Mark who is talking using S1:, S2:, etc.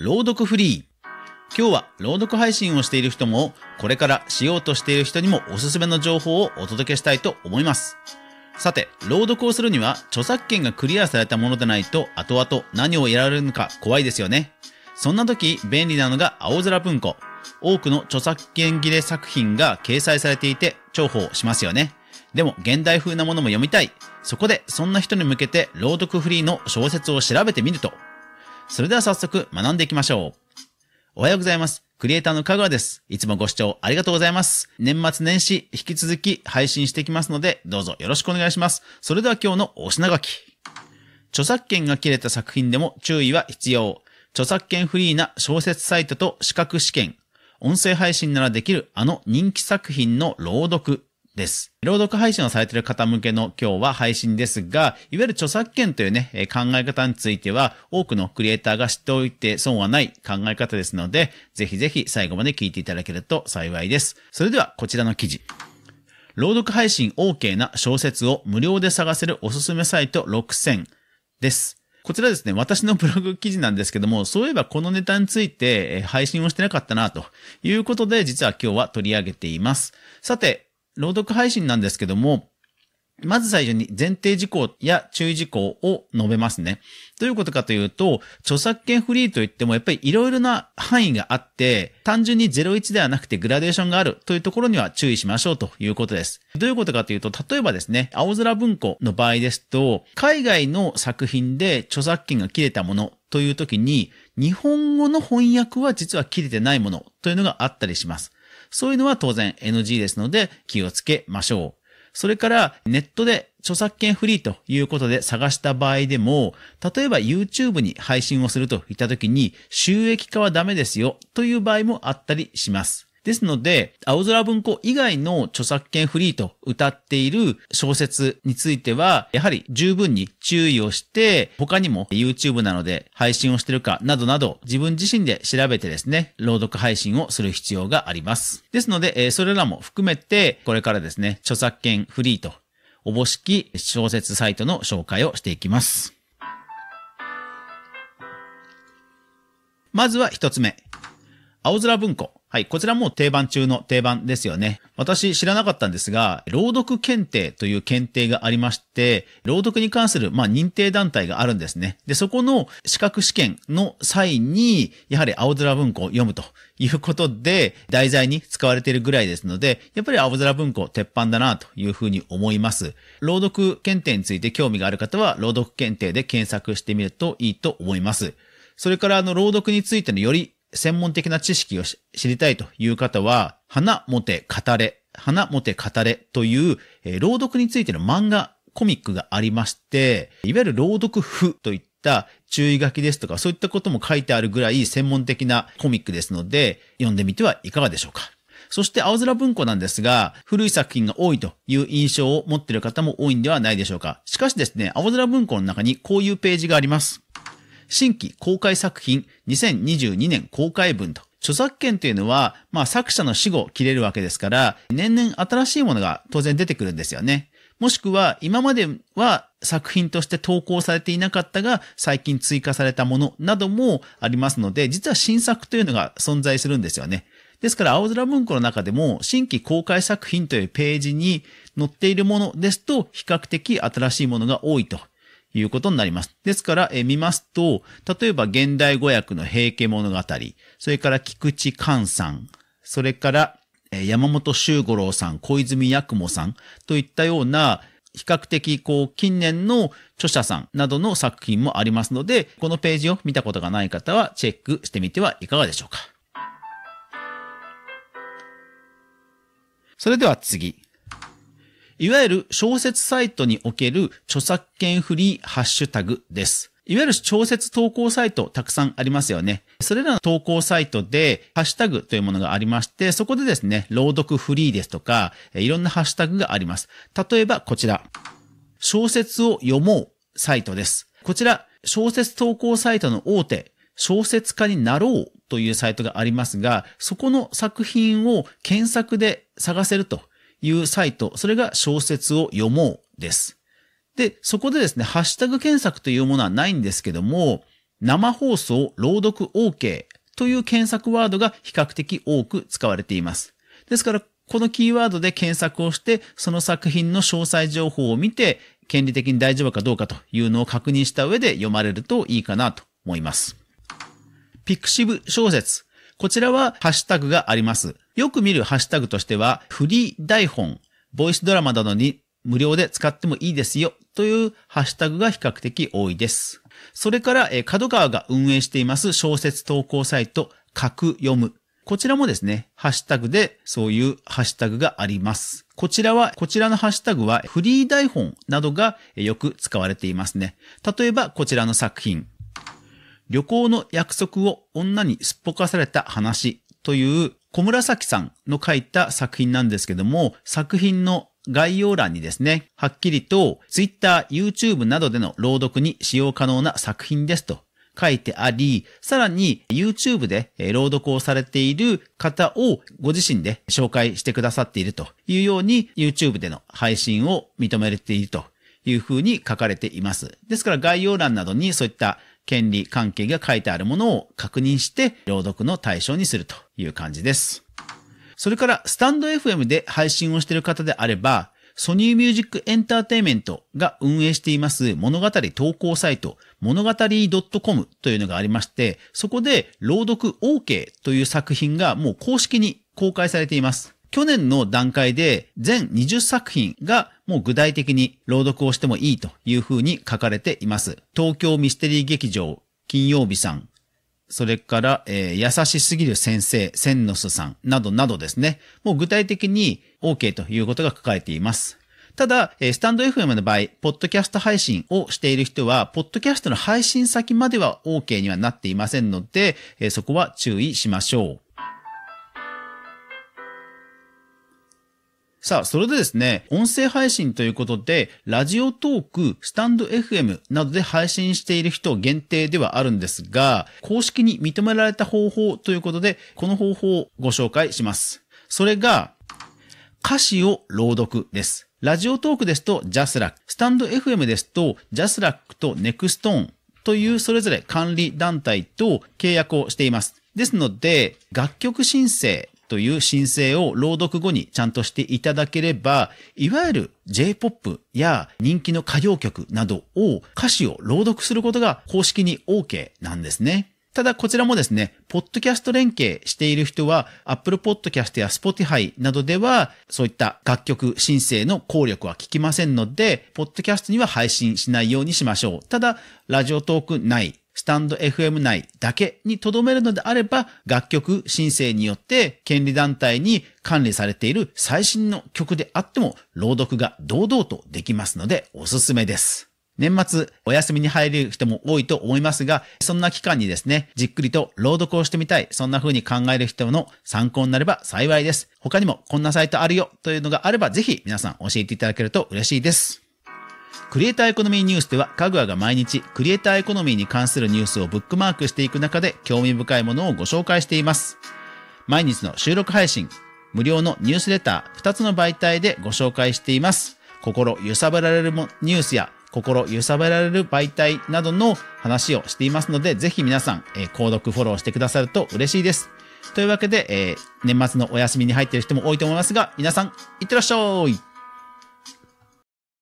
S1: 朗読フリー。今日は朗読配信をしている人も、これからしようとしている人にもおすすめの情報をお届けしたいと思います。さて、朗読をするには著作権がクリアされたものでないと後々何をやられるのか怖いですよね。そんな時便利なのが青空文庫。多くの著作権切れ作品が掲載されていて重宝しますよね。でも現代風なものも読みたい。そこでそんな人に向けて朗読フリーの小説を調べてみるとそれでは早速学んでいきましょう。おはようございます。クリエイターのかぐです。いつもご視聴ありがとうございます。年末年始、引き続き配信していきますので、どうぞよろしくお願いします。それでは今日のお品書き。著作権が切れた作品でも注意は必要。著作権フリーな小説サイトと資格試験。音声配信ならできるあの人気作品の朗読。です。朗読配信をされている方向けの今日は配信ですが、いわゆる著作権というね、考え方については多くのクリエイターが知っておいて損はない考え方ですので、ぜひぜひ最後まで聞いていただけると幸いです。それではこちらの記事。朗読配信 OK な小説を無料で探せるおすすめサイト6000です。こちらですね、私のブログ記事なんですけども、そういえばこのネタについて配信をしてなかったな、ということで、実は今日は取り上げています。さて、朗読配信なんですけども、まず最初に前提事項や注意事項を述べますね。どういうことかというと、著作権フリーといってもやっぱりいろいろな範囲があって、単純に01ではなくてグラデーションがあるというところには注意しましょうということです。どういうことかというと、例えばですね、青空文庫の場合ですと、海外の作品で著作権が切れたものという時に、日本語の翻訳は実は切れてないものというのがあったりします。そういうのは当然 NG ですので気をつけましょう。それからネットで著作権フリーということで探した場合でも、例えば YouTube に配信をするといった時に収益化はダメですよという場合もあったりします。ですので、青空文庫以外の著作権フリーと歌っている小説については、やはり十分に注意をして、他にも YouTube なので配信をしてるかなどなど、自分自身で調べてですね、朗読配信をする必要があります。ですので、それらも含めて、これからですね、著作権フリーと、おぼしき小説サイトの紹介をしていきます。まずは一つ目。青空文庫。はい、こちらも定番中の定番ですよね。私知らなかったんですが、朗読検定という検定がありまして、朗読に関する、まあ、認定団体があるんですね。で、そこの資格試験の際に、やはり青空文庫を読むということで、題材に使われているぐらいですので、やっぱり青空文庫鉄板だなというふうに思います。朗読検定について興味がある方は、朗読検定で検索してみるといいと思います。それから、あの、朗読についてのより専門的な知識を知りたいという方は、花もて語れ、花もて語れという、えー、朗読についての漫画、コミックがありまして、いわゆる朗読譜といった注意書きですとか、そういったことも書いてあるぐらい専門的なコミックですので、読んでみてはいかがでしょうか。そして青空文庫なんですが、古い作品が多いという印象を持っている方も多いんではないでしょうか。しかしですね、青空文庫の中にこういうページがあります。新規公開作品2022年公開分と著作権というのは、まあ作者の死後切れるわけですから、年々新しいものが当然出てくるんですよね。もしくは、今までは作品として投稿されていなかったが、最近追加されたものなどもありますので、実は新作というのが存在するんですよね。ですから、青空文庫の中でも、新規公開作品というページに載っているものですと、比較的新しいものが多いということになります。ですから、え見ますと、例えば現代語訳の平家物語、それから菊池寛さん、それから、え山本修五郎さん、小泉八雲さんといったような、比較的こう近年の著者さんなどの作品もありますので、このページを見たことがない方はチェックしてみてはいかがでしょうか。それでは次。いわゆる小説サイトにおける著作権フリーハッシュタグです。いわゆる小説投稿サイトたくさんありますよね。それらの投稿サイトでハッシュタグというものがありまして、そこでですね、朗読フリーですとか、いろんなハッシュタグがあります。例えばこちら。小説を読もうサイトです。こちら、小説投稿サイトの大手、小説家になろうというサイトがありますが、そこの作品を検索で探せるというサイト、それが小説を読もうです。で、そこでですね、ハッシュタグ検索というものはないんですけども、生放送朗読 OK という検索ワードが比較的多く使われています。ですから、このキーワードで検索をして、その作品の詳細情報を見て、権利的に大丈夫かどうかというのを確認した上で読まれるといいかなと思います。ピクシブ小説こちらはハッシュタグがあります。よく見るハッシュタグとしては、フリー台本、ボイスドラマなどに無料で使ってもいいですよというハッシュタグが比較的多いです。それから、え角川が運営しています小説投稿サイト、書く読む。こちらもですね、ハッシュタグでそういうハッシュタグがあります。こちらは、こちらのハッシュタグはフリー台本などがよく使われていますね。例えば、こちらの作品、旅行の約束を女にすっぽかされた話という小紫さんの書いた作品なんですけども、作品の概要欄にですね、はっきりと Twitter、YouTube などでの朗読に使用可能な作品ですと書いてあり、さらに YouTube で朗読をされている方をご自身で紹介してくださっているというように YouTube での配信を認められているというふうに書かれています。ですから概要欄などにそういった権利関係が書いてあるものを確認して朗読の対象にするという感じです。それから、スタンド FM で配信をしている方であれば、ソニーミュージックエンターテイメントが運営しています物語投稿サイト、物語 .com というのがありまして、そこで朗読 OK という作品がもう公式に公開されています。去年の段階で全20作品がもう具体的に朗読をしてもいいというふうに書かれています。東京ミステリー劇場、金曜日さん、それから、えー、優しすぎる先生、千之巣さんなどなどですね。もう具体的に OK ということが書かれています。ただ、えー、スタンド FM の場合、ポッドキャスト配信をしている人は、ポッドキャストの配信先までは OK にはなっていませんので、えー、そこは注意しましょう。さあ、それでですね、音声配信ということで、ラジオトーク、スタンド FM などで配信している人限定ではあるんですが、公式に認められた方法ということで、この方法をご紹介します。それが、歌詞を朗読です。ラジオトークですと JASRAC、スタンド FM ですと JASRAC と NEXTON というそれぞれ管理団体と契約をしています。ですので、楽曲申請という申請を朗読後にちゃんとしていただければ、いわゆる J-POP や人気の歌謡曲などを歌詞を朗読することが公式に OK なんですね。ただこちらもですね、ポッドキャスト連携している人は、Apple Podcast や Spotify などでは、そういった楽曲申請の効力は効きませんので、ポッドキャストには配信しないようにしましょう。ただ、ラジオトーク内スタンド FM 内だけに留めるのであれば、楽曲申請によって権利団体に管理されている最新の曲であっても、朗読が堂々とできますので、おすすめです。年末お休みに入る人も多いと思いますが、そんな期間にですね、じっくりと朗読をしてみたい、そんな風に考える人の参考になれば幸いです。他にもこんなサイトあるよというのがあれば、ぜひ皆さん教えていただけると嬉しいです。クリエイターエコノミーニュースでは、カグアが毎日、クリエイターエコノミーに関するニュースをブックマークしていく中で、興味深いものをご紹介しています。毎日の収録配信、無料のニュースレター、2つの媒体でご紹介しています。心揺さぶられるニュースや、心揺さぶられる媒体などの話をしていますので、ぜひ皆さん、えー、購読、フォローしてくださると嬉しいです。というわけで、えー、年末のお休みに入っている人も多いと思いますが、皆さん、いってらっしゃい